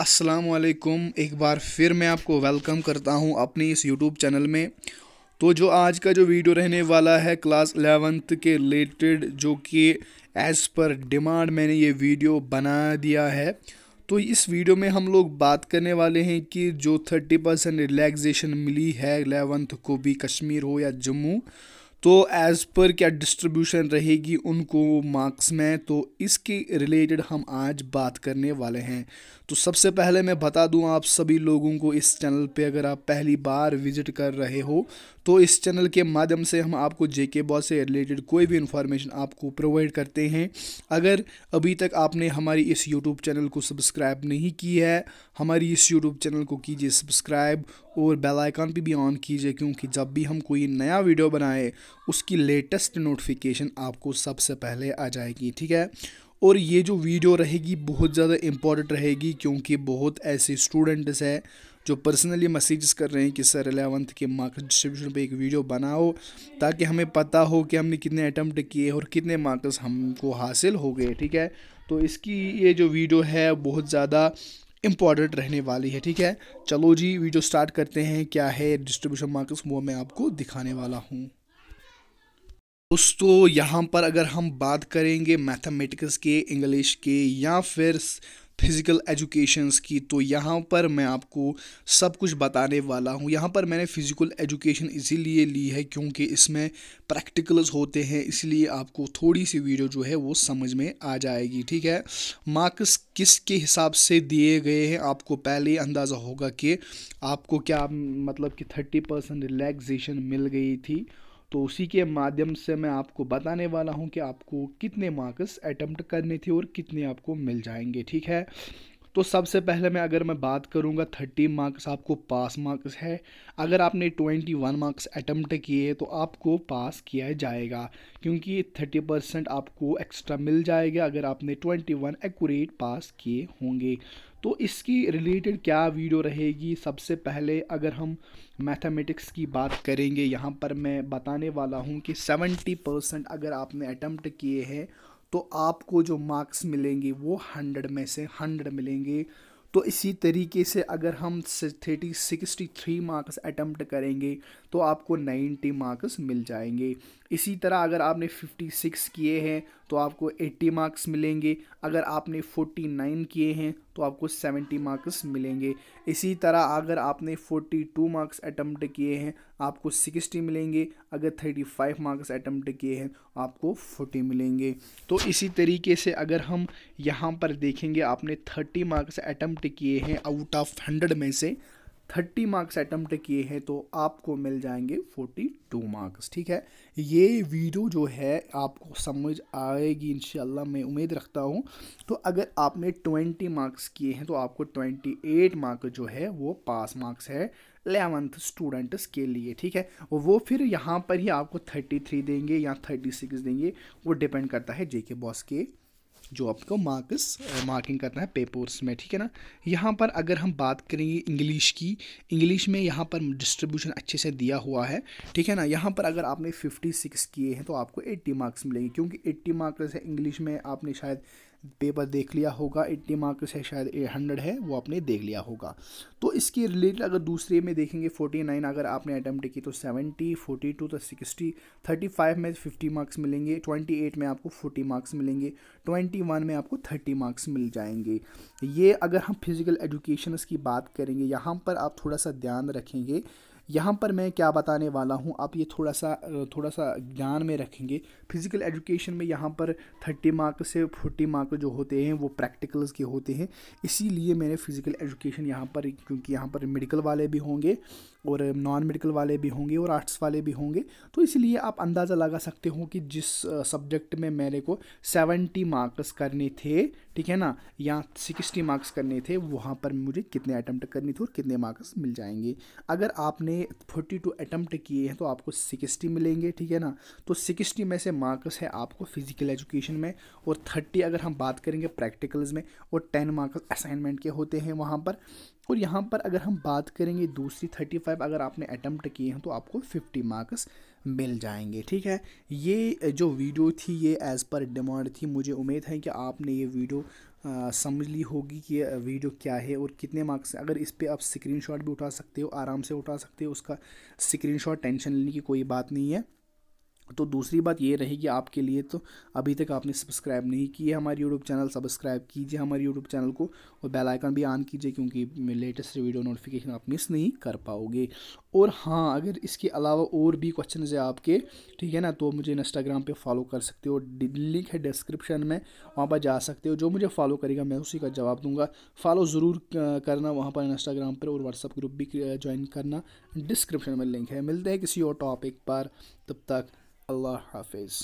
वालेकुम एक बार फिर मैं आपको वेलकम करता हूं अपने इस यूट्यूब चैनल में तो जो आज का जो वीडियो रहने वाला है क्लास एलेवंथ के रिलेटेड जो कि एज़ पर डिमांड मैंने ये वीडियो बना दिया है तो इस वीडियो में हम लोग बात करने वाले हैं कि जो थर्टी परसेंट रिलैक्सेशन मिली है एलेवंथ को भी कश्मीर हो या जम्मू तो एज़ पर क्या डिस्ट्रीब्यूशन रहेगी उनको मार्क्स में तो इसके रिलेटेड हम आज बात करने वाले हैं तो सबसे पहले मैं बता दूं आप सभी लोगों को इस चैनल पे अगर आप पहली बार विजिट कर रहे हो तो इस चैनल के माध्यम से हम आपको जे के बॉस से रिलेटेड कोई भी इन्फॉर्मेशन आपको प्रोवाइड करते हैं अगर अभी तक आपने हमारी इस यूट्यूब चैनल को सब्सक्राइब नहीं की है हमारी इस यूट्यूब चैनल को कीजिए सब्सक्राइब और बेलाइकॉन पर भी, ऑन कीजिए क्योंकि जब भी हम कोई नया वीडियो बनाए उसकी लेटेस्ट नोटिफिकेशन आपको सबसे पहले आ जाएगी ठीक है और ये जो वीडियो रहेगी बहुत ज़्यादा इम्पॉर्टेंट रहेगी क्योंकि बहुत ऐसे स्टूडेंट्स हैं जो पर्सनली मैसेजेस कर रहे हैं कि सर एलेवंथ के मार्क्स डिस्ट्रीब्यूशन पे एक वीडियो बनाओ ताकि हमें पता हो कि हमने कितने अटैम्प्ट किए और कितने मार्क्स हमको हासिल हो गए ठीक है तो इसकी ये जो वीडियो है बहुत ज़्यादा इम्पॉर्टेंट रहने वाली है ठीक है चलो जी वीडियो स्टार्ट करते हैं क्या है डिस्ट्रीब्यूशन मार्क्स वो मैं आपको दिखाने वाला हूँ उस तो यहाँ पर अगर हम बात करेंगे मैथमेटिक्स के इंग्लिश के या फिर फिज़िकल एजुकेशंस की तो यहाँ पर मैं आपको सब कुछ बताने वाला हूँ यहाँ पर मैंने फ़िज़िकल एजुकेशन इसीलिए ली है क्योंकि इसमें प्रैक्टिकल्स होते हैं इसलिए आपको थोड़ी सी वीडियो जो है वो समझ में आ जाएगी ठीक है मार्क्स किस के हिसाब से दिए गए हैं आपको पहले अंदाज़ा होगा कि आपको क्या मतलब कि थर्टी परसेंट रिलैक्सेशन मिल गई थी तो उसी के माध्यम से मैं आपको बताने वाला हूँ कि आपको कितने मार्क्स अटैम्प्ट करने थे और कितने आपको मिल जाएंगे ठीक है तो सबसे पहले मैं अगर मैं बात करूँगा थर्टी मार्क्स आपको पास मार्क्स है अगर आपने ट्वेंटी वन मार्क्स अटैम्प्ट किए तो आपको पास किया जाएगा क्योंकि थर्टी परसेंट आपको एक्स्ट्रा मिल जाएगा अगर आपने ट्वेंटी वन एकूरेट पास किए होंगे तो इसकी रिलेटेड क्या वीडियो रहेगी सबसे पहले अगर हम मैथमेटिक्स की बात करेंगे यहाँ पर मैं बताने वाला हूँ कि सेवेंटी परसेंट अगर आपने अटैम्प्ट किए हैं तो आपको जो मार्क्स मिलेंगे वो हंड्रेड में से हंड्रेड मिलेंगे तो इसी तरीके से अगर हम thirty sixty three marks attempt करेंगे तो आपको नाइन्टी मार्क्स मिल जाएंगे इसी तरह अगर आपने फिफ्टी सिक्स किए हैं तो आपको एट्टी मार्क्स मिलेंगे अगर आपने फोर्टी नाइन किए हैं तो आपको सेवेंटी मार्क्स मिलेंगे इसी तरह अगर आपने फोर्टी टू मार्क्स अटैम्प्ट किए हैं आपको सिक्सटी मिलेंगे अगर थर्टी फाइव मार्क्स अटैम्प्ट किए हैं आपको फोर्टी मिलेंगे तो इसी तरीके से अगर हम यहाँ पर देखेंगे आपने थर्टी मार्क्स अटैम्प्ट अटैम्प्ट किए हैं आउट ऑफ हंड्रेड में से थर्टी मार्क्स अटैम्प्ट किए हैं तो आपको मिल जाएंगे फोर्टी टू मार्क्स ठीक है ये वीडियो जो है आपको समझ आएगी इन मैं उम्मीद रखता हूँ तो अगर आपने ट्वेंटी मार्क्स किए हैं तो आपको ट्वेंटी एट मार्क जो है वो पास मार्क्स है एलेवंथ स्टूडेंट्स के लिए ठीक है वो फिर यहाँ पर ही आपको थर्टी थ्री देंगे या थर्टी सिक्स देंगे वो डिपेंड करता है जे के बॉस के जो आपको मार्क्स मार्किंग करना है पेपर्स में ठीक है ना यहाँ पर अगर हम बात करेंगे इंग्लिश की इंग्लिश में यहाँ पर डिस्ट्रीब्यूशन अच्छे से दिया हुआ है ठीक है ना यहाँ पर अगर आपने फिफ्टी सिक्स किए हैं तो आपको एट्टी मार्क्स मिलेंगे क्योंकि एट्टी मार्क्स है इंग्लिश में आपने शायद पेपर देख लिया होगा एट्टी मार्क्स है शायद एट हंड्रेड है वो आपने देख लिया होगा तो इसके रिलेटेड अगर दूसरे में देखेंगे फोर्टी नाइन अगर आपने अटैम्प्ट की तो सेवेंटी फोर्टी टू तो सिक्सटी थर्टी फाइव में फिफ्टी मार्क्स मिलेंगे ट्वेंटी एट में आपको फोर्टी मार्क्स मिलेंगे ट्वेंटी वन में आपको थर्टी मार्क्स मिल जाएंगे ये अगर हम फिज़िकल एजुकेशन की बात करेंगे यहाँ पर आप थोड़ा सा ध्यान रखेंगे यहाँ पर मैं क्या बताने वाला हूँ आप ये थोड़ा सा थोड़ा सा ज्ञान में रखेंगे फिज़िकल एजुकेशन में यहाँ पर थर्टी मार्क से फोर्टी मार्क जो होते हैं वो प्रैक्टिकल्स के होते हैं इसीलिए मैंने फ़िज़िकल एजुकेशन यहाँ पर क्योंकि यहाँ पर मेडिकल वाले भी होंगे और नॉन मेडिकल वाले भी होंगे और आर्ट्स वाले भी होंगे तो इसलिए आप अंदाज़ा लगा सकते हो कि जिस सब्जेक्ट में मेरे को सेवेंटी मार्क्स करने थे ठीक है ना या सिक्सटी मार्क्स करने थे वहाँ पर मुझे कितने अटैम्प्ट करने थे और कितने मार्क्स मिल जाएंगे अगर आपने मैंने फोर्टी टू अटैम्प्ट किए हैं तो आपको सिक्सटी मिलेंगे ठीक है ना तो सिक्सटी में से मार्क्स है आपको फिजिकल एजुकेशन में और थर्टी अगर हम बात करेंगे प्रैक्टिकल्स में और टेन मार्क्स असाइनमेंट के होते हैं वहाँ पर और यहाँ पर अगर हम बात करेंगे दूसरी थर्टी फाइव अगर आपने अटैम्प्ट किए हैं तो आपको फिफ्टी मार्क्स मिल जाएंगे ठीक है ये जो वीडियो थी ये एज़ पर डिमांड थी मुझे उम्मीद है कि आपने ये वीडियो आ, समझ ली होगी कि वीडियो क्या है और कितने मार्क्स अगर इस पर आप स्क्रीनशॉट भी उठा सकते हो आराम से उठा सकते हो उसका स्क्रीनशॉट टेंशन लेने की कोई बात नहीं है तो दूसरी बात ये रहेगी आपके लिए तो अभी तक आपने सब्सक्राइब नहीं किया हमारे यूट्यूब चैनल सब्सक्राइब कीजिए हमारे यूट्यूब चैनल को और बेल आइकन भी ऑन कीजिए क्योंकि लेटेस्ट वीडियो नोटिफिकेशन आप मिस नहीं कर पाओगे और हाँ अगर इसके अलावा और भी क्वेश्चन है आपके ठीक है ना तो मुझे इंस्टाग्राम पर फॉलो कर सकते हो लिंक है डिस्क्रिप्शन में वहाँ पर जा सकते हो जो मुझे फॉलो करेगा मैं उसी का जवाब दूंगा फॉलो ज़रूर करना वहाँ पर इंस्टाग्राम पर और व्हाट्सअप ग्रुप भी ज्वाइन करना डिस्क्रिप्शन में लिंक है मिलते हैं किसी और टॉपिक पर तब तक Allah Hafiz.